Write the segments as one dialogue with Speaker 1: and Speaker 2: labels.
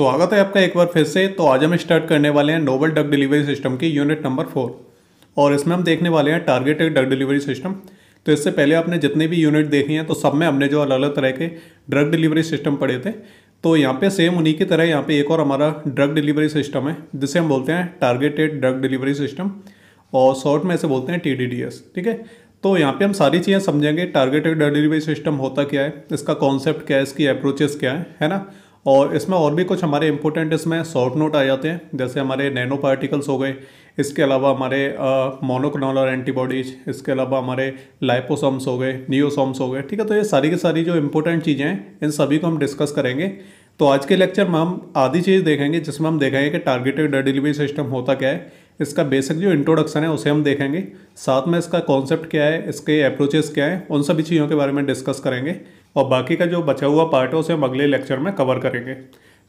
Speaker 1: स्वागत है आपका एक बार फिर से तो आज हम स्टार्ट करने वाले हैं नोबल डग डिलीवरी सिस्टम की यूनिट नंबर फोर और इसमें हम देखने वाले हैं टारगेटेड ड्रग डिलीवरी सिस्टम तो इससे पहले आपने जितने भी यूनिट देखी हैं तो सब में हमने जो अलग अलग तरह के ड्रग डिलीवरी सिस्टम पढ़े थे तो यहाँ पे सेम उन्हीं की तरह यहाँ पे एक और हमारा ड्रग डिलीवरी सिस्टम है जिसे हम बोलते हैं टारगेटेड ड्रग डिलीवरी सिस्टम और शॉर्ट में ऐसे बोलते हैं टी ठीक है तो यहाँ पर हम सारी चीज़ें समझेंगे टारगेटेड ड्रग डिलीवरी सिस्टम होता क्या है इसका कॉन्सेप्ट क्या है इसकी अप्रोचेस क्या है है ना और इसमें और भी कुछ हमारे इम्पोर्टेंट इसमें शॉर्ट नोट आ जाते हैं जैसे हमारे नैनो पार्टिकल्स हो गए इसके अलावा हमारे मोनोक्लोनल एंटीबॉडीज इसके अलावा हमारे लाइपोसोम्स हो गए नियोसोम्स हो गए ठीक है तो ये सारी की सारी जो इंपॉर्टेंट चीज़ें हैं इन सभी को हम डिस्कस करेंगे तो आज के लेक्चर में हम आधी चीज़ देखेंगे जिसमें हम देखेंगे कि टारगेटेड डिलीवरी सिस्टम होता क्या है इसका बेसिक जो इंट्रोडक्शन है उसे हम देखेंगे साथ में इसका कॉन्सेप्ट क्या है इसके अप्रोचेस क्या है उन सभी चीज़ों के बारे में डिस्कस करेंगे और बाकी का जो बचा हुआ पार्ट है उसे हम अगले लेक्चर में कवर करेंगे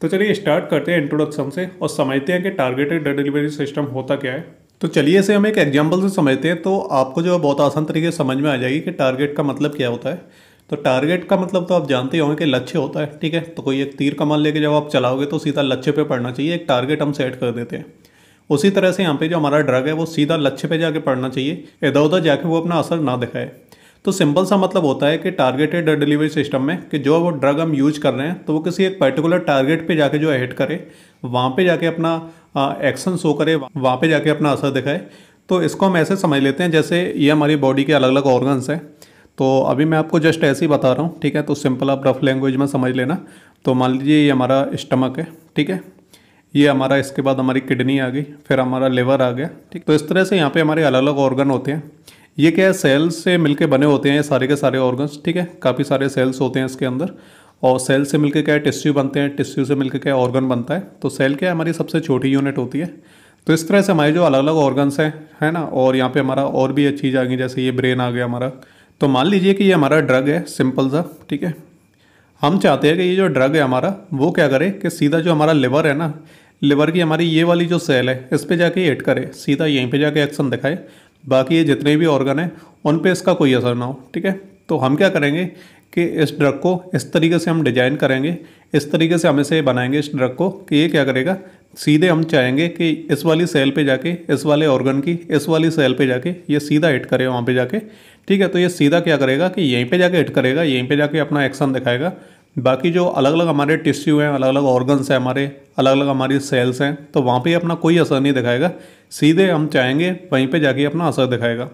Speaker 1: तो चलिए स्टार्ट करते हैं इंट्रोडक्शन से और समझते हैं कि टारगेटेड डिलीवरी सिस्टम होता क्या है तो चलिए इसे हम एक एग्जाम्पल से समझते हैं तो आपको जो है बहुत आसान तरीके से समझ में आ जाएगी कि टारगेट का मतलब क्या होता है तो टारगेट का मतलब तो आप जानते होंगे कि लक्ष्य होता है ठीक है तो कोई एक तीर कमाल लेके जब आप चलाओगे तो सीधा लक्ष्य पे पढ़ना चाहिए एक टारगेट हम सेट कर देते हैं उसी तरह से यहाँ पे जो हमारा ड्रग है वो सीधा लक्ष्य पे जाके पढ़ना चाहिए इधर उधर जाके वो अपना असर ना दिखाए तो सिंपल सा मतलब होता है कि टारगेटेड डिलीवरी सिस्टम में कि जो वो ड्रग हम यूज कर रहे हैं तो वो किसी एक पर्टिकुलर टारगेट पे जाके जो हिट करे वहाँ पे जाके अपना एक्शन शो करे वहाँ पे जाके अपना असर दिखाए तो इसको हम ऐसे समझ लेते हैं जैसे ये हमारी बॉडी के अलग अलग ऑर्गन्स हैं तो अभी मैं आपको जस्ट ऐसे ही बता रहा हूँ ठीक है तो सिंपल आप रफ लैंग्वेज में समझ लेना तो मान लीजिए ये हमारा स्टमक है ठीक है ये हमारा इसके बाद हमारी किडनी आ गई फिर हमारा लिवर आ गया ठीक तो इस तरह से यहाँ पे हमारे अलग अलग ऑर्गन होते हैं ये क्या है सेल्स से मिलके बने होते हैं सारे के सारे ऑर्गन्स ठीक है काफ़ी सारे सेल्स होते हैं इसके अंदर और सेल से मिलके क्या है टिश्यू बनते हैं टिश्यू से मिलके क्या ऑर्गन बनता है तो सेल क्या है हमारी सबसे छोटी यूनिट होती है तो इस तरह से हमारे जो अलग अलग ऑर्गन्स हैं है ना और यहाँ पर हमारा और भी एक चीज़ आ गई जैसे ये ब्रेन आ गया हमारा तो मान लीजिए कि ये हमारा ड्रग है सिंपल सा ठीक है हम चाहते हैं कि ये जो ड्रग है हमारा वो क्या करे कि सीधा जो हमारा लिवर है ना लिवर की हमारी ये वाली जो सेल है इस पर जाके हिट करे सीधा यहीं पर जाके एक्शन दिखाए बाकी ये जितने भी ऑर्गन हैं उन पे इसका कोई असर ना हो ठीक है तो हम क्या करेंगे कि इस ड्रग को इस तरीके से हम डिजाइन करेंगे इस तरीके से हम इसे बनाएंगे इस ड्रग को कि ये क्या करेगा सीधे हम चाहेंगे कि इस वाली सेल पे जाके इस वाले ऑर्गन की इस वाली सेल पे जाके ये सीधा हिट करे वहाँ पे जाके ठीक है तो ये सीधा क्या करेगा कि यहीं पे जाके हिट करेगा यहीं पे जाके अपना एक्शन दिखाएगा बाकी जो अलग अलग हमारे टिश्यू हैं अलग अलग ऑर्गन्स हैं हमारे अलग अलग हमारी सेल्स हैं तो वहाँ पे अपना कोई असर नहीं दिखाएगा सीधे हम चाहेंगे वहीं पे जाके अपना असर दिखाएगा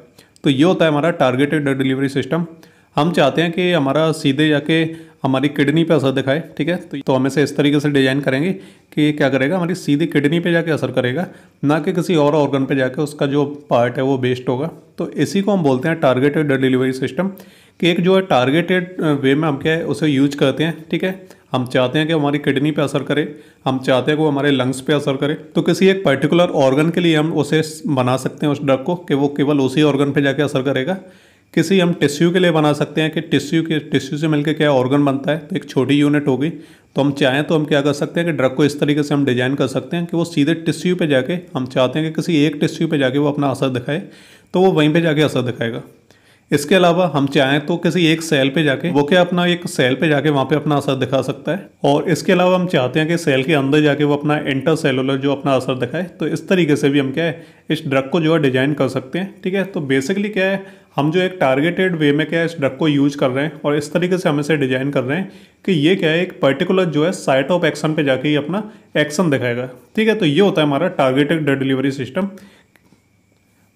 Speaker 1: तो ये होता है हमारा टारगेटेड डिलीवरी सिस्टम हम चाहते हैं कि हमारा सीधे जाके हमारी किडनी पे असर दिखाए ठीक है तो, तो हम इसे इस तरीके से डिजाइन करेंगे कि क्या करेगा हमारी सीधी किडनी पे जाके असर करेगा ना कि किसी और ऑर्गन पे जाके उसका जो पार्ट है वो बेस्ड होगा तो इसी को हम बोलते हैं टारगेटेड डिलीवरी सिस्टम कि एक जो है टारगेटेड वे में हम क्या है उसे यूज करते हैं ठीक है हम चाहते हैं कि हमारी किडनी पे असर करे हम चाहते हैं कि वो हमारे लंग्स पे असर करे तो किसी एक पर्टिकुलर ऑर्गन के लिए हम उसे बना सकते हैं उस ड्रग को कि वो केवल उसी ऑर्गन पे जाके असर करेगा किसी हम टिश्यू के लिए बना सकते हैं कि टिश्यू के टिश्यू से मिलकर क्या ऑर्गन बनता है तो एक छोटी यूनिट होगी तो हम चाहें तो हम क्या कर सकते हैं कि ड्रग को इस तरीके से हम डिजाइन कर सकते हैं कि वो सीधे टिश्यू पर जाके हम चाहते हैं कि किसी एक टिश्यू पर जाके वो अपना असर दिखाए तो वो वहीं पर जाके असर दिखाएगा इसके अलावा हम चाहें तो किसी एक सेल पे जाके वो क्या अपना एक सेल पे जाके वहाँ पे अपना असर दिखा सकता है और इसके अलावा हम चाहते हैं कि सेल के अंदर जाके वो अपना इंटर सेलुलर जो अपना असर दिखाए तो इस तरीके से भी हम क्या है इस ड्रग को जो है डिजाइन कर सकते हैं ठीक है तो बेसिकली क्या है हम जो एक टारगेटेड वे में क्या है इस ड्रग को यूज कर रहे हैं और इस तरीके से हम इसे डिजाइन कर रहे हैं कि ये क्या है एक पर्टिकुलर जो है साइट ऑफ एक्शन पर जाके ही अपना एक्शन दिखाएगा ठीक है तो ये होता है हमारा टारगेटेड ड्रग डिलीवरी सिस्टम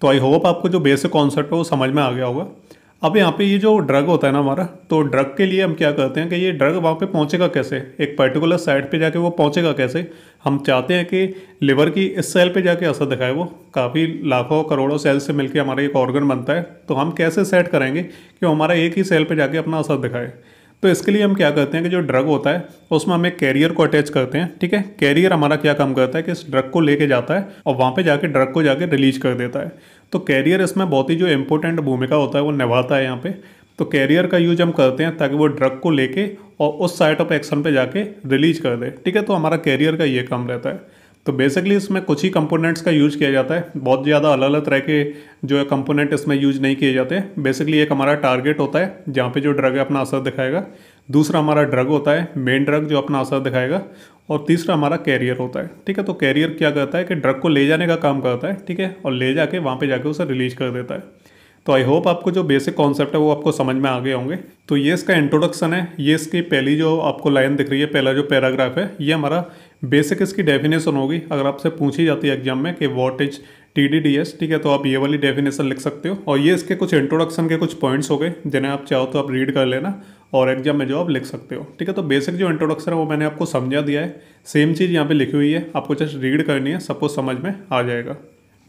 Speaker 1: तो आई होप आपको जो बेसिक कॉन्सेप्ट है वो समझ में आ गया होगा अब यहाँ पे ये जो ड्रग होता है ना हमारा तो ड्रग के लिए हम क्या करते हैं कि ये ड्रग वहाँ पे पहुँचेगा कैसे एक पर्टिकुलर साइड पे जाके वो पहुँचेगा कैसे हम चाहते हैं कि लिवर की इस सेल पे जाके असर दिखाए वो काफ़ी लाखों करोड़ों सेल से मिलके हमारा एक ऑर्गन बनता है तो हम कैसे सेट करेंगे कि हमारा एक ही सेल पर जाके अपना असर दिखाए तो इसके लिए हम क्या करते हैं कि जो ड्रग होता है उसमें हम एक कैरियर को अटैच करते हैं ठीक है कैरियर हमारा क्या काम करता है कि इस ड्रग को लेके जाता है और वहाँ पे जाके ड्रग को जाके रिलीज कर देता है तो कैरियर इसमें बहुत ही जो इम्पोर्टेंट भूमिका होता है वो निभाता है यहाँ पे तो कैरियर का यूज हम करते हैं ताकि वो ड्रग को लेके और उस साइट ऑफ एक्शन पे जाके रिलीज कर दे ठीक है तो हमारा कैरियर का ये काम रहता है तो बेसिकली इसमें कुछ ही कंपोनेंट्स का यूज किया जाता है बहुत ज़्यादा अलग अलग तरह के जो है कंपोनेंट इसमें यूज नहीं किए जाते बेसिकली एक हमारा टारगेट होता है जहाँ पे जो ड्रग है अपना असर दिखाएगा दूसरा हमारा ड्रग होता है मेन ड्रग जो अपना असर दिखाएगा और तीसरा हमारा कैरियर होता है ठीक है तो कैरियर क्या करता है कि ड्रग को ले जाने का काम करता है ठीक है और ले जाके वहाँ पे जाके उसे रिलीज कर देता है तो आई होप आपको जो बेसिक कॉन्सेप्ट है वो आपको समझ में आ गए होंगे तो ये इसका इंट्रोडक्शन है ये इसकी पहली जो आपको लाइन दिख रही है पहला जो पैराग्राफ है ये हमारा बेसिक इसकी डेफिनेशन होगी अगर आपसे पूछी जाती है एग्जाम में कि what is T D D S ठीक है तो आप ये वाली डेफिनेशन लिख सकते हो और ये इसके कुछ इंट्रोडक्शन के कुछ पॉइंट्स हो गए जिन्हें आप चाहो तो आप रीड कर लेना और एग्जाम में जो आप लिख सकते हो ठीक है तो बेसिक जो इंट्रोडक्शन है वो मैंने आपको समझा दिया है सेम चीज़ यहाँ पे लिखी हुई है आपको जस्ट रीड करनी है सब कुछ समझ में आ जाएगा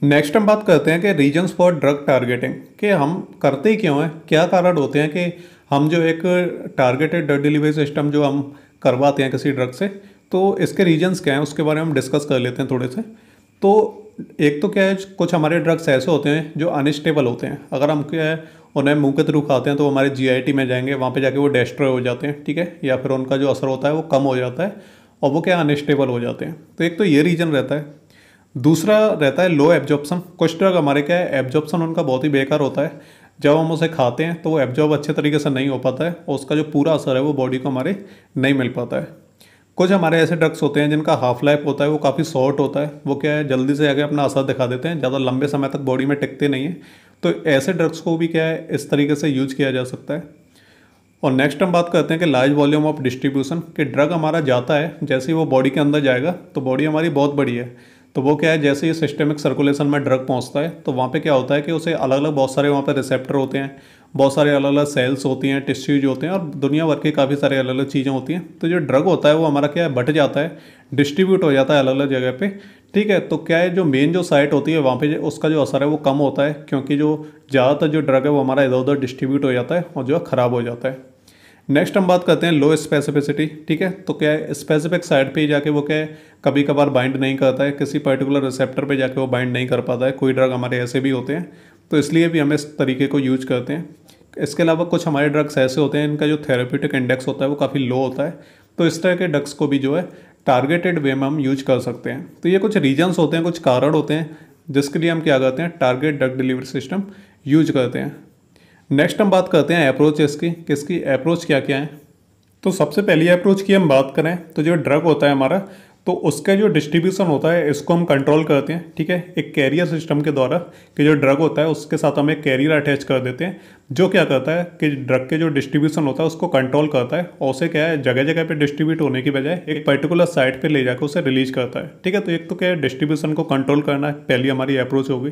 Speaker 1: नेक्स्ट हम बात करते हैं कि रीजन्स फॉर ड्रग टारगेटिंग कि हम करते ही क्यों हैं क्या कारण होते हैं कि हम जो एक टारगेटेड ड्रग डिलीवरी सिस्टम जो हम करवाते हैं किसी ड्रग से तो इसके रीजन्स क्या हैं उसके बारे में हम डिस्कस कर लेते हैं थोड़े से तो एक तो क्या है कुछ हमारे ड्रग्स ऐसे होते हैं जो अनस्टेबल होते हैं अगर हम क्या है उन्हें मुंह के थ्रू खाते हैं तो हमारे जीआईटी में जाएंगे वहाँ पे जाके वो डेस्ट्रॉय हो जाते हैं ठीक है या फिर उनका जो असर होता है वो कम हो जाता है और वो क्या अनस्टेबल हो जाते हैं तो एक तो ये रीजन रहता है दूसरा रहता है लो एब्जॉर्प्शन कुछ ड्रग हमारे क्या है एब्जॉर्प्शन उनका बहुत ही बेकार होता है जब हम उसे खाते हैं तो वो एब्जॉर्ब अच्छे तरीके से नहीं हो पाता है और उसका जो पूरा असर है वो बॉडी को हमारे नहीं मिल पाता है कुछ हमारे ऐसे ड्रग्स होते हैं जिनका हाफ लाइफ होता है वो काफ़ी शॉर्ट होता है वो क्या है जल्दी से आगे अपना असर दिखा देते हैं ज़्यादा लंबे समय तक बॉडी में टिकते नहीं हैं तो ऐसे ड्रग्स को भी क्या है इस तरीके से यूज किया जा सकता है और नेक्स्ट हम बात करते हैं कि लार्ज वॉल्यूम ऑफ डिस्ट्रीब्यूशन कि ड्रग हमारा जाता है जैसे ही वो बॉडी के अंदर जाएगा तो बॉडी हमारी बहुत बड़ी है तो वो क्या है जैसे ही सिस्टमिक सर्कुलेशन में ड्रग पहुंचता है तो वहाँ पे क्या होता है कि उसे अलग अलग बहुत सारे वहाँ पे रिसेप्टर होते हैं बहुत सारे अलग अलग सेल्स होती हैं टिश्यूज होते हैं और दुनिया भर के काफ़ी सारे अलग अलग चीज़ें होती हैं तो जो ड्रग होता है वो हमारा क्या है बट जाता है डिस्ट्रीब्यूट हो जाता है अलग अलग जगह पे ठीक है तो क्या है जो मेन जो साइट होती है वहाँ पे उसका जो असर है वो कम होता है क्योंकि जो ज़्यादातर जो ड्रग है वो हमारा इधर उधर डिस्ट्रीब्यूट हो जाता है और जो है ख़राब हो जाता है नेक्स्ट हम बात करते हैं लो स्पेसिफिसिटी ठीक है तो क्या है स्पेसिफिक साइड पे ही जाके वो क्या है कभी कभार बाइंड नहीं करता है किसी पर्टिकुलर रिसेप्टर पे जाके वो बाइंड नहीं कर पाता है कोई ड्रग हमारे ऐसे भी होते हैं तो इसलिए भी हम इस तरीके को यूज करते हैं इसके अलावा कुछ हमारे ड्रग्स ऐसे होते हैं इनका जो थेरेप्यूटिक इंडेक्स होता है वो काफ़ी लो होता है तो इस तरह के ड्रग्स को भी जो है टारगेटेड वे में हम यूज कर सकते हैं तो ये कुछ रीजन्स होते हैं कुछ कारण होते हैं जिसके लिए हम क्या करते हैं target drug delivery system use करते हैं नेक्स्ट हम बात करते हैं अप्रोच इसकी किसकी अप्रोच क्या क्या है तो सबसे पहली अप्रोच की हम बात करें तो जो ड्रग होता है हमारा तो उसका जो डिस्ट्रीब्यूशन होता है इसको हम कंट्रोल करते हैं ठीक है एक कैरियर सिस्टम के द्वारा कि जो ड्रग होता है उसके साथ हम एक कैरियर अटैच कर देते हैं जो क्या करता है कि ड्रग के जो डिस्ट्रीब्यूशन होता है उसको कंट्रोल करता है और उसे क्या है जगह जगह पे डिस्ट्रीब्यूट होने की बजाय एक पर्टिकुलर साइट पर ले जाकर उसे रिलीज करता है ठीक है तो एक तो क्या है डिस्ट्रीब्यूशन को कंट्रोल करना है पहली हमारी अप्रोच होगी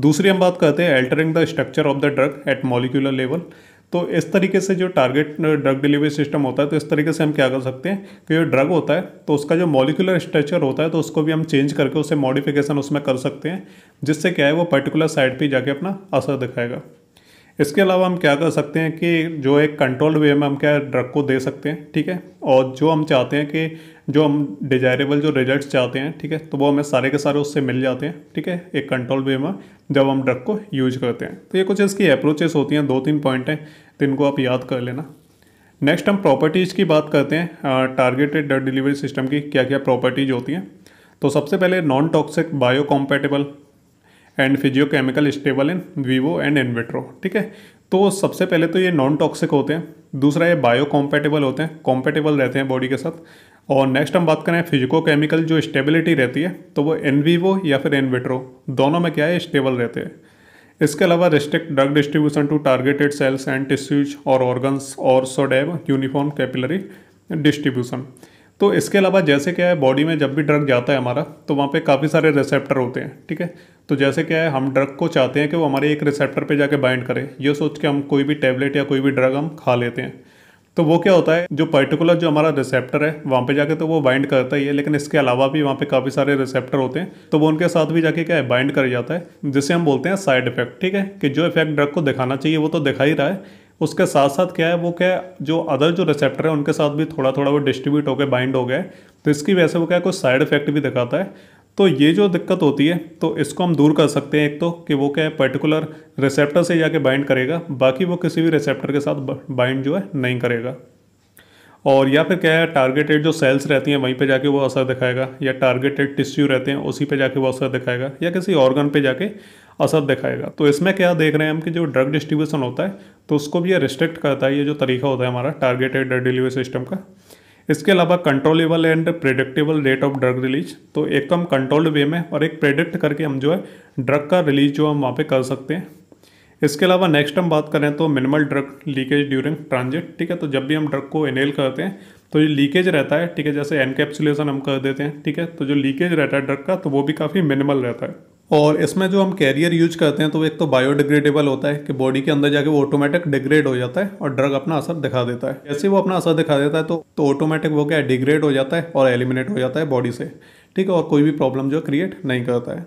Speaker 1: दूसरी हम बात करते हैं altering the structure of the drug at molecular level तो इस तरीके से जो टारगेट ड्रग डिलीवरी सिस्टम होता है तो इस तरीके से हम क्या कर सकते हैं कि जो ड्रग होता है तो उसका जो मॉलिकुलर स्ट्रक्चर होता है तो उसको भी हम चेंज करके उसे मॉडिफिकेशन उसमें कर सकते हैं जिससे क्या है वो पर्टिकुलर साइड पर जाके अपना असर दिखाएगा इसके अलावा हम क्या कर सकते हैं कि जो एक कंट्रोल्ड वे में हम क्या ड्रग को दे सकते हैं ठीक है और जो हम चाहते हैं कि जो हम डिजायरेबल जो रिजल्ट्स चाहते हैं ठीक है तो वो हमें सारे के सारे उससे मिल जाते हैं ठीक है एक कंट्रोल वे में जब हम ड्रग को यूज करते हैं तो ये कुछ इसकी अप्रोचेस होती हैं दो तीन पॉइंट हैं तो इनको आप याद कर लेना नेक्स्ट हम प्रॉपर्टीज़ की बात करते हैं टारगेटेड ड्रग डिलीवरी सिस्टम की क्या क्या प्रॉपर्टीज होती हैं तो सबसे पहले non toxic biocompatible and physicochemical stable in vivo and in vitro ठीक है तो सबसे पहले तो ये नॉन टॉक्सिक होते हैं दूसरा ये बायो कॉम्पेटेबल होते हैं कॉम्पेटेबल रहते हैं बॉडी के साथ और नेक्स्ट हम बात करें फिजिको केमिकल जो स्टेबिलिटी रहती है तो वो एनवीवो या फिर एनविट्रो दोनों में क्या है स्टेबल रहते हैं इसके अलावा restrict drug distribution to targeted cells and tissues और ऑर्गन्स और सोडेव यूनिफॉर्म कैपिलरी डिस्ट्रीब्यूशन तो इसके अलावा जैसे क्या है बॉडी में जब भी ड्रग जाता है हमारा तो वहाँ पे काफ़ी सारे रिसेप्टर होते हैं ठीक है तो जैसे क्या है हम ड्रग को चाहते हैं कि वो हमारे एक रिसेप्टर पे जाके बाइंड करें ये सोच के हम कोई भी टैबलेट या कोई भी ड्रग हम खा लेते हैं तो वो क्या होता है जो पर्टिकुलर जो हमारा रिसेप्टर है वहाँ पे जाके तो वो बाइंड करता ही है लेकिन इसके अलावा भी वहाँ पे काफ़ी सारे रिसेप्टर होते हैं तो वो उनके साथ भी जाके क्या है बाइंड कर जाता है जिसे हम बोलते हैं साइड इफेक्ट ठीक है कि जो इफेक्ट ड्रग को दिखाना चाहिए वो तो दिखा ही रहा है उसके साथ साथ क्या है वो क्या है जो अदर जो रिसेप्टर है उनके साथ भी थोड़ा थोड़ा वो डिस्ट्रीब्यूट होकर बाइंड हो गया है तो इसकी वजह से वो क्या है कुछ साइड इफेक्ट भी दिखाता है तो ये जो दिक्कत होती है तो इसको हम दूर कर सकते हैं एक तो कि वो क्या है पर्टिकुलर रिसेप्टर से जाके बाइंड करेगा बाकी वो किसी भी रिसेप्टर के साथ बाइंड जो है नहीं करेगा और या फिर क्या है टारगेटेड जो सेल्स रहती हैं वहीं पे जाके वो असर दिखाएगा या टारगेटेड टिश्यू रहते हैं उसी पे जाके वो असर दिखाएगा या किसी ऑर्गन पे जाके असर दिखाएगा तो इसमें क्या देख रहे हैं हम कि जो ड्रग डिस्ट्रीब्यूशन होता है तो उसको भी ये रिस्ट्रिक्ट करता है ये जो तरीका होता है हमारा टारगेटेड ड्रग डिलीवरी सिस्टम का इसके अलावा controllable and predictable rate of drug release तो एकदम कंट्रोल्ड वे में और एक प्रेडिक्ट करके हम जो है ड्रग का रिलीज जो हम वहाँ पे कर सकते हैं इसके अलावा नेक्स्ट हम बात करें तो minimal drug leakage during transit ठीक है तो जब भी हम ड्रग को इनेल करते हैं तो ये लीकेज रहता है ठीक है जैसे एनकेप्सुलेशन हम कर देते हैं ठीक है तो जो लीकेज रहता है ड्रग का तो वो भी काफ़ी मिनिमल रहता है और इसमें जो हम कैरियर यूज करते हैं तो एक तो बायोडिग्रेडेबल होता है कि बॉडी के अंदर जाके वो ऑटोमेटिक डिग्रेड हो जाता है और ड्रग अपना असर दिखा देता है जैसे वो अपना असर दिखा देता है तो तो ऑटोमेटिक वो क्या डिग्रेड हो जाता है और एलिमिनेट हो जाता है बॉडी से ठीक है और कोई भी प्रॉब्लम जो क्रिएट नहीं करता है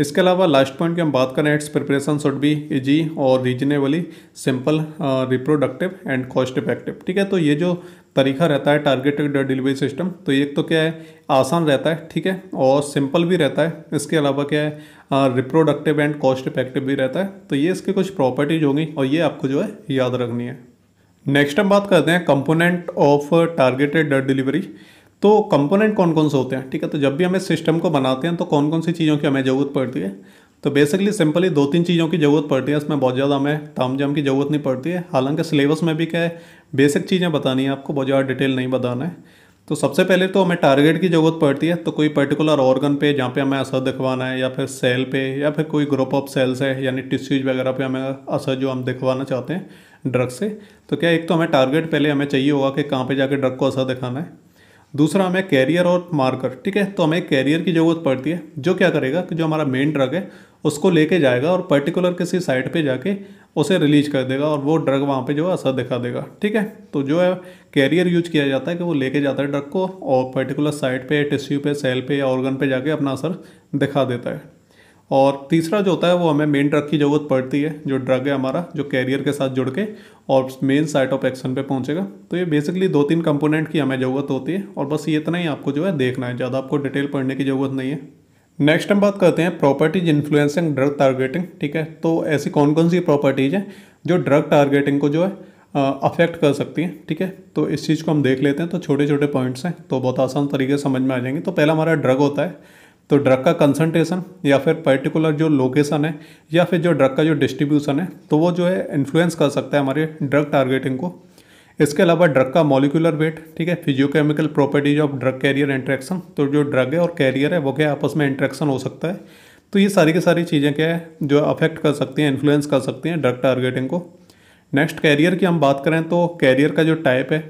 Speaker 1: इसके अलावा लास्ट पॉइंट की हम बात करें it's preparation should be easy और reasonably simple reproductive and cost effective ठीक है तो ये जो तरीका रहता है टारगेटेड डिलीवरी सिस्टम तो एक तो क्या है आसान रहता है ठीक है और सिंपल भी रहता है इसके अलावा क्या है रिप्रोडक्टिव एंड कॉस्ट इफेक्टिव भी रहता है तो ये इसकी कुछ प्रॉपर्टीज होंगी और ये आपको जो है याद रखनी है नेक्स्ट हम बात करते हैं कंपोनेंट ऑफ टारगेटेड डिलीवरी तो कंपोनेंट कौन कौन से होते हैं ठीक है तो जब भी हमें सिस्टम को बनाते हैं तो कौन कौन सी चीज़ों की हमें ज़रूरत पड़ती है तो बेसिकली सिंपली दो तीन चीज़ों की ज़रूरत पड़ती है इसमें बहुत ज़्यादा हमें ताम जाम की ज़रूरत नहीं पड़ती है हालांकि सिलेबस में भी क्या है बेसिक चीज़ें बतानी है आपको बहुत ज़्यादा डिटेल नहीं बताना है तो सबसे पहले तो हमें टारगेट की ज़रूरत पड़ती है तो कोई पर्टिकुलर ऑर्गन पे जहाँ पे हमें असर दिखवाना है या फिर सेल पे या फिर कोई ग्रुप ऑफ सेल्स है यानी टिश्यूज वगैरह पे हमें असर जो हम दिखवाना चाहते हैं ड्रग से तो क्या एक तो हमें टारगेट पहले हमें चाहिए होगा कि कहाँ पे जाके ड्रग को असर दिखाना है दूसरा हमें कैरियर और मार्कर ठीक है तो हमें कैरियर की ज़रूरत पड़ती है जो क्या करेगा कि जो हमारा मेन ड्रग है उसको लेके जाएगा और पर्टिकुलर किसी साइट पे जाके उसे रिलीज कर देगा और वो ड्रग वहाँ पे जो है असर दिखा देगा ठीक है तो जो है कैरियर यूज किया जाता है कि वो लेके जाता है ड्रग को और पर्टिकुलर साइट पे टिश्यू पे सेल पे या ऑर्गन पे जाके अपना असर दिखा देता है और तीसरा जो होता है वो हमें मेन ड्रग की ज़रूरत पड़ती है जो ड्रग है हमारा जो कैरियर के साथ जुड़ के और मेन साइट ऑफ एक्शन पे पहुंचेगा तो ये बेसिकली दो तीन कंपोनेंट की हमें ज़रूरत होती है और बस ये इतना ही आपको जो है देखना है ज़्यादा आपको डिटेल पढ़ने की ज़रूरत नहीं है नेक्स्ट हम बात करते हैं प्रॉपर्टीज इन्फ्लुएंसिंग ड्रग टारगेटिंग ठीक है तो ऐसी कौन कौन सी प्रॉपर्टीज हैं जो ड्रग टारगेटिंग को जो है अफेक्ट कर सकती हैं ठीक है तो इस चीज़ को हम देख लेते हैं तो छोटे छोटे पॉइंट्स हैं तो बहुत आसान तरीके से समझ में आ जाएंगे तो पहला हमारा ड्रग होता है तो ड्रग का कंसंट्रेशन या फिर पर्टिकुलर जो लोकेशन है या फिर जो ड्रग का जो डिस्ट्रीब्यूशन है तो वो जो है इन्फ्लुएंस कर सकता है हमारे ड्रग टारगेटिंग को इसके अलावा ड्रग का मॉलिकुलर वेट ठीक है physicochemical properties of drug carrier interaction तो जो ड्रग है और कैरियर है वो क्या आपस में इंट्रैक्शन हो सकता है तो ये सारी की सारी चीज़ें क्या है जो अफेक्ट कर सकती हैं इन्फ्लुएंस कर सकती हैं ड्रग टारगेटिंग को नेक्स्ट कैरियर की हम बात करें तो कैरियर का जो टाइप है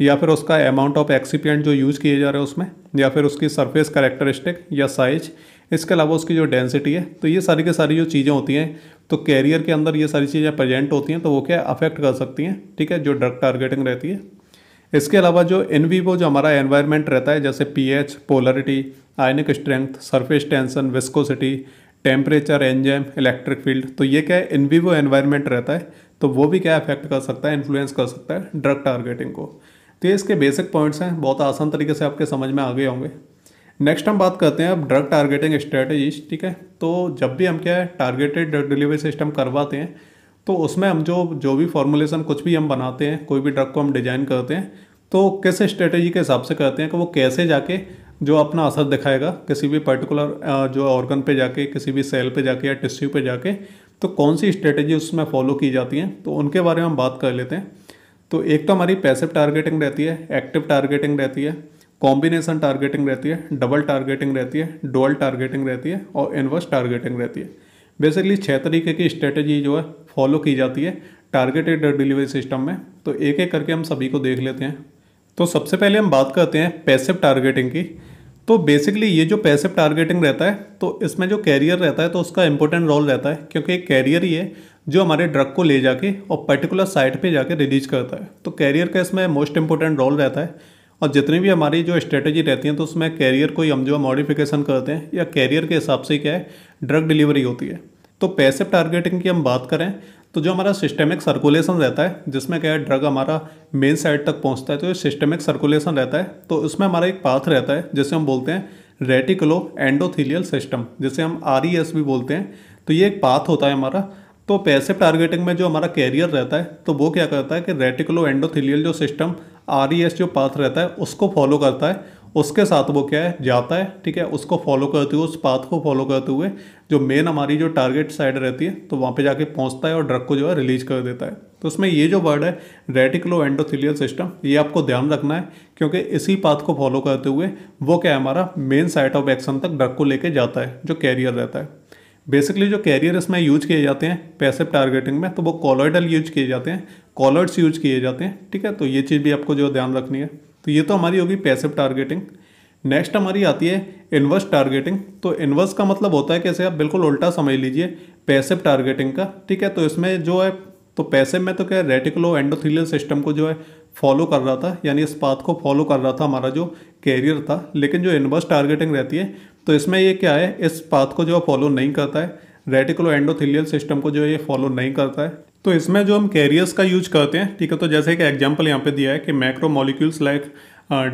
Speaker 1: या फिर उसका अमाउंट ऑफ एक्सीपियंट जो यूज़ किए जा रहे हैं उसमें या फिर उसकी सरफेस करेक्टरिस्टिक या साइज इसके अलावा उसकी जो डेंसिटी है तो ये सारी की सारी जो चीज़ें होती हैं तो कैरियर के अंदर ये सारी चीज़ें प्रेजेंट होती हैं तो वो क्या अफेक्ट कर सकती हैं ठीक है जो ड्रग टारगेटिंग रहती है इसके अलावा जो इन वीवो जो हमारा एनवायरनमेंट रहता है जैसे pH, polarity ionic strength surface tension viscosity temperature enzyme electric field तो ये क्या है इन वीवो एनवायरनमेंट रहता है तो वो भी क्या अफेक्ट कर सकता है इन्फ्लुएंस कर सकता है ड्रग टारगेटिंग को तो ये इसके बेसिक पॉइंट्स हैं बहुत आसान तरीके से आपके समझ में आ गए होंगे नेक्स्ट हम बात करते हैं अब ड्रग टारगेटिंग स्ट्रेटजीज ठीक है तो जब भी हम क्या है टारगेटेड ड्रग डिलीवरी सिस्टम करवाते हैं तो उसमें हम जो जो भी फॉर्मुलेशन कुछ भी हम बनाते हैं कोई भी ड्रग को हम डिज़ाइन करते हैं तो किस स्ट्रेटजी के हिसाब से करते हैं कि वो कैसे जाके जो अपना असर दिखाएगा किसी भी पर्टिकुलर जो ऑर्गन पे जाके किसी भी सेल पे जाके या टिश्यू पे जाके तो कौन सी स्ट्रेटजी उसमें फॉलो की जाती हैं तो उनके बारे में हम बात कर लेते हैं तो एक तो हमारी पैसिव टारगेटिंग रहती है एक्टिव टारगेटिंग रहती है कॉम्बिनेशन टारगेटिंग रहती है डबल टारगेटिंग रहती है डोल टारगेटिंग रहती है और इन्वर्स टारगेटिंग रहती है बेसिकली छः तरीके की स्ट्रेटेजी जो है फॉलो की जाती है टारगेटेड डिलीवरी सिस्टम में तो एक एक करके हम सभी को देख लेते हैं तो सबसे पहले हम बात करते हैं पैसिव टारगेटिंग की तो बेसिकली ये जो पैसिव टारगेटिंग रहता है तो इसमें जो कैरियर रहता है तो उसका इंपॉर्टेंट रोल रहता है क्योंकि कैरियर ही है जो हमारे ड्रग को ले जाके और पर्टिकुलर साइट पे जाके रिलीज करता है तो कैरियर का इसमें मोस्ट इंपॉर्टेंट रोल रहता है और जितनी भी हमारी जो स्ट्रेटजी रहती है तो उसमें कैरियर को हम जो मॉडिफिकेशन करते हैं या कैरियर के हिसाब से क्या है ड्रग डिलीवरी होती है तो पैसिव टारगेटिंग की हम बात करें तो जो हमारा सिस्टमिक सर्कुलेशन रहता है जिसमें क्या है ड्रग हमारा मेन साइड तक पहुंचता है तो सिस्टमिक सर्कुलेशन रहता है तो उसमें हमारा एक पाथ रहता है जिसे हम बोलते हैं रेटिकुलो एंडोथीलियल सिस्टम जिसे हम आर e भी बोलते हैं तो ये एक पाथ होता है हमारा तो पैसिव टारगेटिंग में जो हमारा कैरियर रहता है तो वो क्या करता है कि रेटिकुलो एंडोथिलियल जो सिस्टम आर e जो पाथ रहता है उसको फॉलो करता है उसके साथ वो क्या है जाता है ठीक है उसको फॉलो करते हुए उस पाथ को फॉलो करते हुए जो मेन हमारी जो टारगेट साइड रहती है तो वहाँ पे जाके पहुँचता है और ड्रग को जो है रिलीज कर देता है तो उसमें ये जो वर्ड है रेटिकलो एंडोथिलियल सिस्टम ये आपको ध्यान रखना है क्योंकि इसी पाथ को फॉलो करते हुए वो क्या है हमारा मेन साइट ऑफ एक्शन तक ड्रग को लेके जाता है जो कैरियर रहता है बेसिकली जो कैरियर इसमें यूज किए जाते हैं पैसिव टारगेटिंग में तो वो कॉलोइडल यूज किए जाते हैं कॉलर्ड्स यूज किए जाते हैं ठीक है तो ये चीज़ भी आपको जो ध्यान रखनी है तो ये तो हमारी होगी पैसिव टारगेटिंग नेक्स्ट हमारी आती है इन्वर्स टारगेटिंग तो इन्वर्स का मतलब होता है कैसे आप बिल्कुल उल्टा समझ लीजिए पैसिव टारगेटिंग का ठीक है तो इसमें जो है तो पैसिव में तो क्या है रेटिकलो एंडोथीलियल सिस्टम को जो है फॉलो कर रहा था यानी इस पाथ को फॉलो कर रहा था हमारा जो कैरियर था लेकिन जो इनवर्स टारगेटिंग रहती है तो इसमें ये क्या है इस पाथ को जो है फॉलो नहीं करता है रेटिकुलो एंडोथिलियल सिस्टम को जो ये फॉलो नहीं करता है तो इसमें जो हम कैरियर्स का यूज करते हैं ठीक है तो जैसे एक एग्जाम्पल यहाँ पे दिया है कि macromolecules like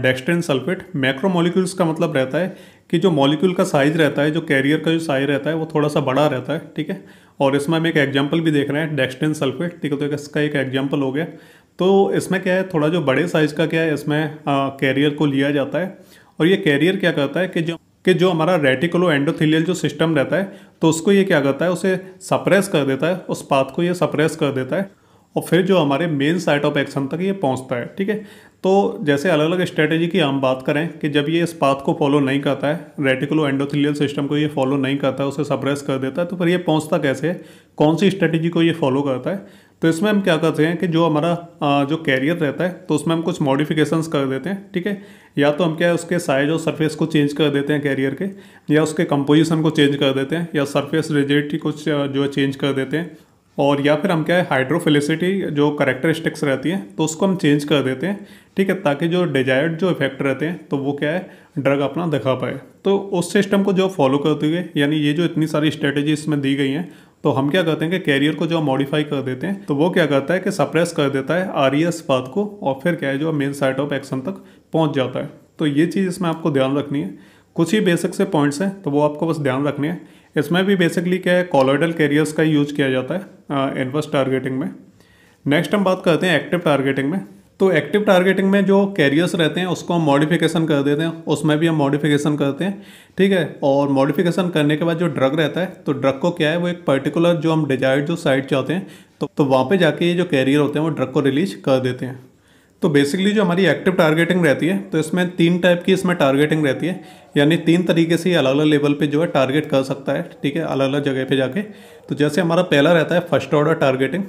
Speaker 1: dextran sulphate macromolecules का मतलब रहता है कि जो मॉलिक्यूल का साइज रहता है जो कैरियर का जो साइज रहता है वो थोड़ा सा बड़ा रहता है ठीक है और इसमें हम एक एग्जाम्पल भी देख रहे हैं डेक्सटेन सल्फेट ठीक है तो इसका एक एग्जाम्पल हो गया तो इसमें क्या है थोड़ा जो बड़े साइज़ का क्या है इसमें कैरियर को लिया जाता है और ये कैरियर क्या करता है कि जो कि जो हमारा रेटिकुलो एंडोथिलियल जो सिस्टम रहता है तो उसको ये क्या करता है उसे सप्रेस कर देता है उस पाथ को ये सप्रेस कर देता है और फिर जो हमारे मेन साइट ऑफ एक्शन तक ये पहुंचता है ठीक है तो जैसे अलग अलग स्ट्रेटेजी की हम बात करें कि जब ये इस पाथ को फॉलो नहीं करता है रेटिकुलो एंडोथिलियल सिस्टम को ये फॉलो नहीं करता है उसे सप्रेस कर देता है तो फिर ये पहुँचता कैसे है कौन सी स्ट्रेटेजी को ये फॉलो करता है तो इसमें हम क्या करते हैं कि जो हमारा जो कैरियर रहता है तो उसमें हम कुछ मॉडिफिकेशंस कर देते हैं ठीक है या तो हम क्या है उसके साइज और सरफेस को चेंज कर देते हैं कैरियर के या उसके कंपोजिशन को चेंज कर देते हैं या सरफेस रिजिडिटी कुछ जो है चेंज कर देते हैं और या फिर हम क्या है हाइड्रोफिलिसिटी जो करेक्टरिस्टिक्स रहती हैं तो उसको हम चेंज कर देते हैं ठीक है ताकि जो डिजायर्ड जो इफेक्ट रहते हैं तो वो क्या है ड्रग अपना दिखा पाए तो उस सिस्टम को जो फॉलो करते हुए यानी ये जो इतनी सारी स्ट्रेटेजी इसमें दी गई हैं तो हम क्या करते हैं कि कैरियर को जो मॉडिफाई कर देते हैं तो वो क्या करता है कि सप्रेस कर देता है आर पाथ e को और फिर क्या है जो मेन साइट ऑफ एक्शन तक पहुँच जाता है तो ये चीज़ इसमें आपको ध्यान रखनी है कुछ ही बेसिक से पॉइंट्स हैं तो वो आपको बस ध्यान रखने हैं इसमें भी बेसिकली क्या है कॉलोइडल कैरियर्स का यूज किया जाता है इनवर्स uh, टारगेटिंग में नेक्स्ट हम बात करते हैं एक्टिव टारगेटिंग में तो एक्टिव टारगेटिंग में जो कैरियर्स रहते हैं उसको हम मॉडिफिकेशन कर देते हैं उसमें भी हम मॉडिफिकेशन करते हैं ठीक है और मॉडिफिकेशन करने के बाद जो ड्रग रहता है तो ड्रग को क्या है वो एक पर्टिकुलर जो हम डिजायर्ड जो साइड चाहते हैं तो, तो वहाँ पे जाके ये जो कैरियर होते हैं वो ड्रग को रिलीज कर देते हैं तो बेसिकली जो हमारी एक्टिव टारगेटिंग रहती है तो इसमें तीन टाइप की इसमें टारगेटिंग रहती है यानी तीन तरीके से अलग अलग लेवल पे जो है टारगेट कर सकता है ठीक है अलग अलग जगह पे जाके तो जैसे हमारा पहला रहता है first order targeting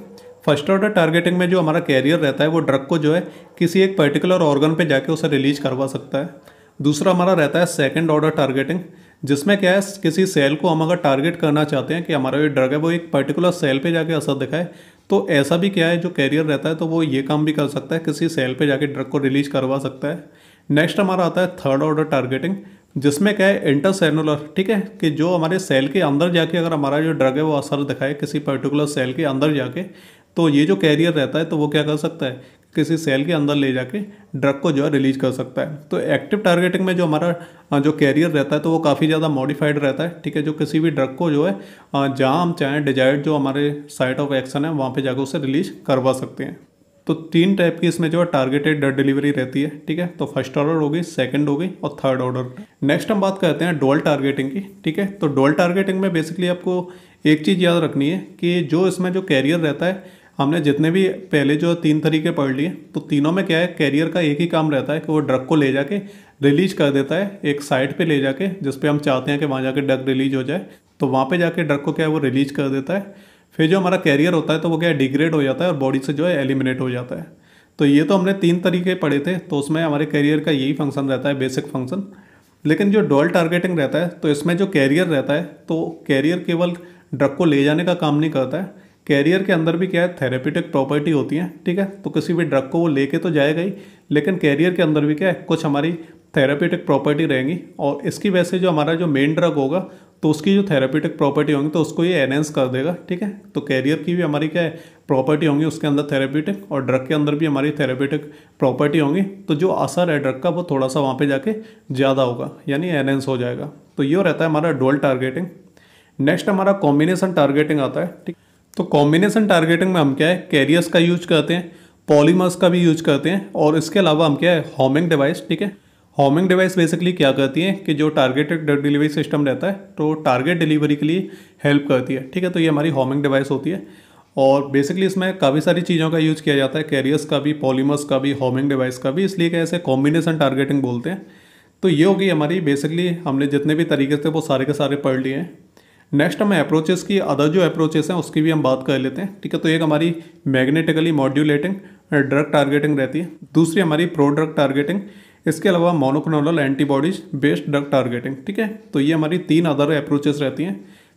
Speaker 1: first order targeting में जो हमारा कैरियर रहता है वो ड्रग को जो है किसी एक पर्टिकुलर ऑर्गन पे जाके उसे रिलीज करवा सकता है दूसरा हमारा रहता है सेकंड ऑर्डर टारगेटिंग जिसमें क्या है किसी सेल को हम अगर टारगेट करना चाहते हैं कि हमारा ये ड्रग है वो एक पर्टिकुलर सेल पे जाके असर दिखाए तो ऐसा भी क्या है जो कैरियर रहता है तो वो ये काम भी कर सकता है किसी सेल पे जाके ड्रग को रिलीज करवा सकता है नेक्स्ट हमारा आता है थर्ड ऑर्डर टारगेटिंग जिसमें क्या है इंटरसेलुलर ठीक है कि जो हमारे सेल के अंदर जाके अगर हमारा जो ड्रग है वो असर दिखाए किसी पर्टिकुलर सेल के अंदर जाके तो ये जो कैरियर रहता है तो वो क्या कर सकता है किसी सेल के अंदर ले जाके ड्रग को जो है रिलीज कर सकता है तो एक्टिव टारगेटिंग में जो हमारा जो कैरियर रहता है तो वो काफ़ी ज़्यादा मॉडिफाइड रहता है ठीक है जो किसी भी ड्रग को जो है जहाँ हम चाहें डिजायर्ड जो हमारे साइट ऑफ एक्शन है वहाँ पर जाकर उसे रिलीज करवा सकते हैं तो तीन टाइप की इसमें जो है टारगेटेड डिलीवरी रहती है ठीक है तो फर्स्ट ऑर्डर होगी सेकंड होगी और थर्ड ऑर्डर नेक्स्ट हम बात करते हैं डोल टारगेटिंग की ठीक है तो डोल टारगेटिंग में बेसिकली आपको एक चीज़ याद रखनी है कि जो इसमें जो कैरियर रहता है हमने जितने भी पहले जो तीन तरीके पढ़ लिए तो तीनों में क्या है कैरियर का एक ही काम रहता है कि वो ड्रग को ले जाके रिलीज कर देता है एक साइट पे ले जाके जिस पे हम चाहते हैं कि वहाँ जाके ड्रग रिलीज हो जाए तो वहाँ पे जाके ड्रग को क्या है वो रिलीज कर देता है फिर जो हमारा कैरियर होता है तो वो क्या है डिग्रेड हो जाता है और बॉडी से जो है एलिमिनेट हो जाता है तो ये तो हमने तीन तरीके पढ़े थे तो उसमें हमारे कैरियर का यही फंक्शन रहता है बेसिक फंक्शन लेकिन जो डॉल टारगेटिंग रहता है तो इसमें जो कैरियर रहता है तो कैरियर केवल ड्रग को ले जाने का काम नहीं करता है कैरियर के अंदर भी क्या है थेरेपिटिक प्रॉपर्टी होती हैं ठीक है तो किसी भी ड्रग को वो लेके तो जाएगा ही लेकिन कैरियर के अंदर भी क्या है कुछ हमारी थेरेपिटिक प्रॉपर्टी रहेंगी और इसकी वजह से जो हमारा जो मेन ड्रग होगा तो उसकी जो थेरेपिटिक प्रॉपर्टी होंगी तो उसको ये एनहेंस कर देगा ठीक है तो कैरियर की भी हमारी क्या है प्रॉपर्टी होंगी उसके अंदर थेरेपिटिक और ड्रग के अंदर भी हमारी थेरेपिटिक प्रॉपर्टी होंगी तो जो असर है ड्रग का वो थोड़ा सा वहाँ पर जाके ज़्यादा होगा यानी एनहेंस हो जाएगा तो ये रहता है हमारा डोल टारगेटिंग नेक्स्ट हमारा कॉम्बिनेशन टारगेटिंग आता है ठीक तो कॉम्बिनेशन टारगेटिंग में हम क्या है कैरियर्स का यूज करते हैं पॉलीमर्स का भी यूज करते हैं और इसके अलावा हम क्या है होमिंग डिवाइस ठीक है होमिंग डिवाइस बेसिकली क्या करती है कि जो टारगेटेड डिलीवरी सिस्टम रहता है तो टारगेट डिलीवरी के लिए हेल्प करती है ठीक है तो ये हमारी होमिंग डिवाइस होती है और बेसिकली इसमें काफ़ी सारी चीज़ों का यूज़ किया जाता है कैरियर्स का भी पॉलीमर्स का भी होमिंग डिवाइस का भी इसलिए क्या ऐसे कॉम्बिनेशन टारगेटिंग बोलते हैं तो ये होगी हमारी बेसिकली हमने जितने भी तरीके से वो सारे के सारे पढ़ लिए हैं नेक्स्ट हम अप्रोचेस की अदर जो अप्रोचेस हैं उसकी भी हम बात कर लेते हैं ठीक है तो एक हमारी मैग्नेटिकली मॉड्यूलेटिंग ड्रग टारगेटिंग रहती है दूसरी हमारी प्रो ड्रग टारगेटिंग इसके अलावा monoclonal antibodies based drug targeting ठीक है तो ये हमारी तीन अदर अप्रोचेस रहती हैं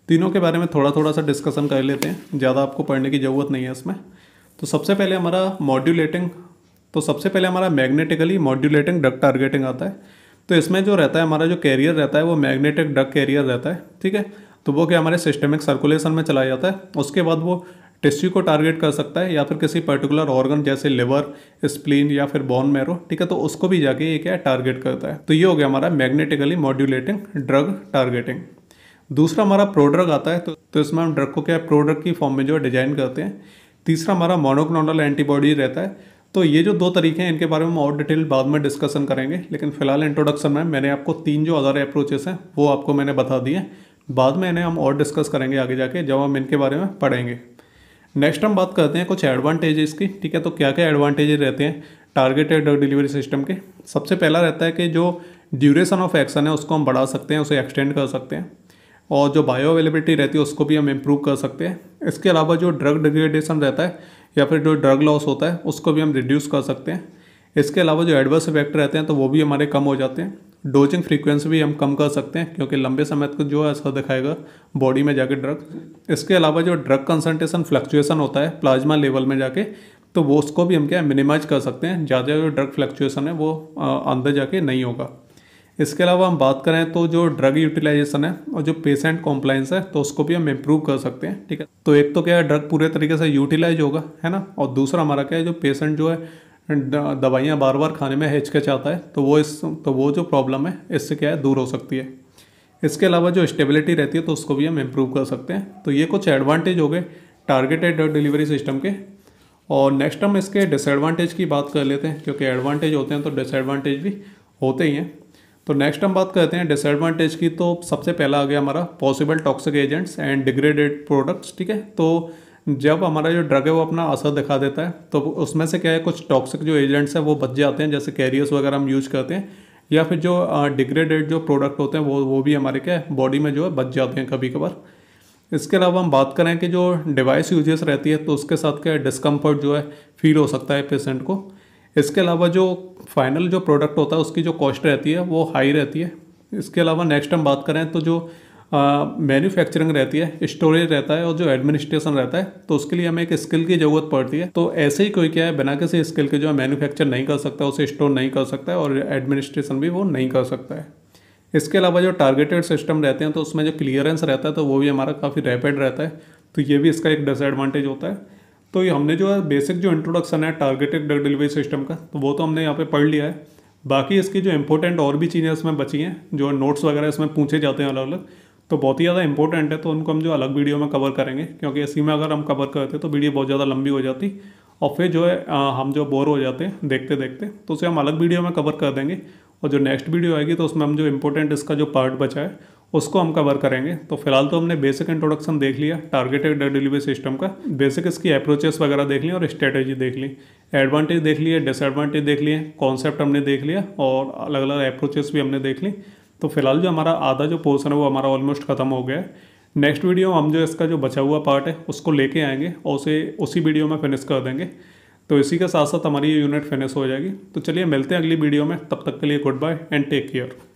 Speaker 1: तीनों के बारे में थोड़ा थोड़ा सा डिस्कशन कर लेते हैं ज़्यादा आपको पढ़ने की ज़रूरत नहीं है इसमें तो सबसे पहले हमारा मॉड्यूलेटिंग तो सबसे पहले हमारा मैग्नेटिकली मॉड्यूलेटिंग ड्रग टारगेटिंग आता है तो इसमें जो रहता है हमारा जो कैरियर रहता है वो मैग्नेटिक ड्रग कैरियर रहता है ठीक है तो वो क्या हमारे सिस्टमिक सर्कुलेशन में चला जाता है उसके बाद वो टिश्यू को टारगेट कर सकता है या फिर किसी पर्टिकुलर ऑर्गन जैसे लिवर स्प्लीन या फिर बॉन मैरो ठीक है तो उसको भी जाके ये क्या टारगेट करता है तो ये हो गया हमारा मैग्नेटिकली मॉड्यूलेटिंग ड्रग टारगेटिंग दूसरा हमारा प्रोड्रग आता है तो, तो इसमें हम ड्रग को क्या प्रोड्रग की फॉर्म में जो डिजाइन करते हैं तीसरा हमारा मोनोक्नोडल एंटीबॉडी रहता है तो ये जो दो तरीके हैं इनके बारे में हम और डिटेल बाद में डिस्कशन करेंगे लेकिन फिलहाल इंट्रोडक्शन में मैंने आपको तीन जो अदर अप्रोचेस हैं वो आपको मैंने बता दिए हैं बाद में इन्हें हम और डिस्कस करेंगे आगे जाके जब हम इनके बारे में पढ़ेंगे नेक्स्ट हम बात करते हैं कुछ एडवांटेजेस की ठीक है तो क्या क्या एडवांटेजेस रहते हैं टारगेटेड ड्रग डिलीवरी सिस्टम के सबसे पहला रहता है कि जो ड्यूरेशन ऑफ एक्शन है उसको हम बढ़ा सकते हैं उसे एक्सटेंड कर सकते हैं और जो बायो अवेलेबिलिटी रहती है उसको भी हम इम्प्रूव कर सकते हैं इसके अलावा जो ड्रग डिग्रेडेशन रहता है या फिर जो ड्रग लॉस होता है उसको भी हम रिड्यूस कर सकते हैं इसके अलावा जो एडवर्स इफेक्ट रहते हैं तो वो भी हमारे कम हो जाते हैं डोजिंग फ्रीक्वेंसी भी हम कम कर सकते हैं क्योंकि लंबे समय तक जो है असर दिखाएगा बॉडी में जाके ड्रग इसके अलावा जो ड्रग कंसनट्रेशन फ्लक्चुएसन होता है प्लाज्मा लेवल में जाके तो वो उसको भी हम क्या मिनिमाइज कर सकते हैं ज़्यादा जो ड्रग फ्लक्चुएसन है वो अंदर जाके नहीं होगा इसके अलावा हम बात करें तो जो ड्रग यूटिलाइजेशन है और जो पेशेंट कॉम्प्लाइंस है तो उसको भी हम इम्प्रूव कर सकते हैं ठीक है तो एक तो क्या है ड्रग पूरे तरीके से यूटिलाइज होगा है ना और दूसरा हमारा क्या है जो पेशेंट जो है दवाइयाँ बार बार खाने में हिचकिचाता है तो वो इस तो वो जो प्रॉब्लम है इससे क्या है दूर हो सकती है इसके अलावा जो स्टेबिलिटी रहती है तो उसको भी हम इम्प्रूव कर सकते हैं तो ये कुछ एडवांटेज हो गए टारगेटेड डिलीवरी सिस्टम के और नेक्स्ट हम इसके डिसएडवांटेज की बात कर लेते हैं क्योंकि एडवांटेज होते हैं तो डिसएडवांटेज भी होते ही हैं तो नेक्स्ट हम बात करते हैं डिसएडवांटेज की तो सबसे पहला आ गया हमारा possible toxic agents and degraded products ठीक है तो जब हमारा जो ड्रग है वो अपना असर दिखा देता है तो उसमें से क्या है कुछ टॉक्सिक जो एजेंट्स हैं वो बच जाते हैं जैसे कैरियर्स वगैरह हम यूज करते हैं या फिर जो डिग्रेडेड जो प्रोडक्ट होते हैं वो वो भी हमारे क्या बॉडी में जो है बच जाते हैं कभी कभार इसके अलावा हम बात करें कि जो डिवाइस यूजेस रहती है तो उसके साथ क्या डिस्कम्फर्ट जो है फील हो सकता है पेशेंट को इसके अलावा जो फाइनल जो प्रोडक्ट होता है उसकी जो कॉस्ट रहती है वो हाई रहती है इसके अलावा नेक्स्ट हम बात करें तो जो मैन्युफैक्चरिंग रहती है स्टोरेज रहता है और जो एडमिनिस्ट्रेशन रहता है तो उसके लिए हमें एक स्किल की ज़रूरत पड़ती है तो ऐसे ही कोई क्या है बिना किसी स्किल के जो है मैन्युफैक्चर नहीं कर सकता उसे स्टोर नहीं कर सकता है और एडमिनिस्ट्रेशन भी वो नहीं कर सकता है इसके अलावा जो टारगेटेड सिस्टम रहते हैं तो उसमें जो क्लियरेंस रहता है तो वो भी हमारा काफ़ी रैपिड रहता है तो ये भी इसका एक डिसएडवांटेज होता है तो ये हमने जो है बेसिक जो इंट्रोडक्शन है टारगेटेड ड्रग डिलीवरी सिस्टम का तो वो तो हमने यहाँ पे पढ़ लिया है बाकी इसकी जो इंपॉर्टेंट और भी चीज़ें इसमें बची हैं जो नोट्स वगैरह इसमें पूछे जाते हैं अलग अलग तो बहुत ही ज़्यादा इंपॉर्टेंट है तो उनको हम जो अलग वीडियो में कवर करेंगे क्योंकि इसी में अगर हम कवर करते तो वीडियो बहुत ज़्यादा लंबी हो जाती और फिर जो है हम जो बोर हो जाते हैं देखते देखते तो उसे हम अलग वीडियो में कवर कर देंगे और जो नेक्स्ट वीडियो आएगी तो उसमें हम जो इम्पोर्टेंट इसका जो पार्ट बचा है उसको हम कवर करेंगे तो फिलहाल तो हमने बेसिक इंट्रोडक्शन देख लिया टारगेटेड डिलीवरी सिस्टम का बेसिक इसकी अप्रोचेस वगैरह देख लिया और स्ट्रेटेजी देख ली एडवांटेज देख लिए डिसएडवांटेज देख लिए कॉन्सेप्ट हमने देख लिया और अलग अलग अप्रोचेस भी हमने देख ली तो फिलहाल जो हमारा आधा जो पोर्सन है वो हमारा ऑलमोस्ट ख़त्म हो गया है नेक्स्ट वीडियो हम जो इसका जो बचा हुआ पार्ट है उसको लेके आएंगे और उसे उसी वीडियो में फिनिश कर देंगे तो इसी के साथ साथ हमारी ये यूनिट फिनिश हो जाएगी तो चलिए मिलते हैं अगली वीडियो में तब तक के लिए goodbye and take care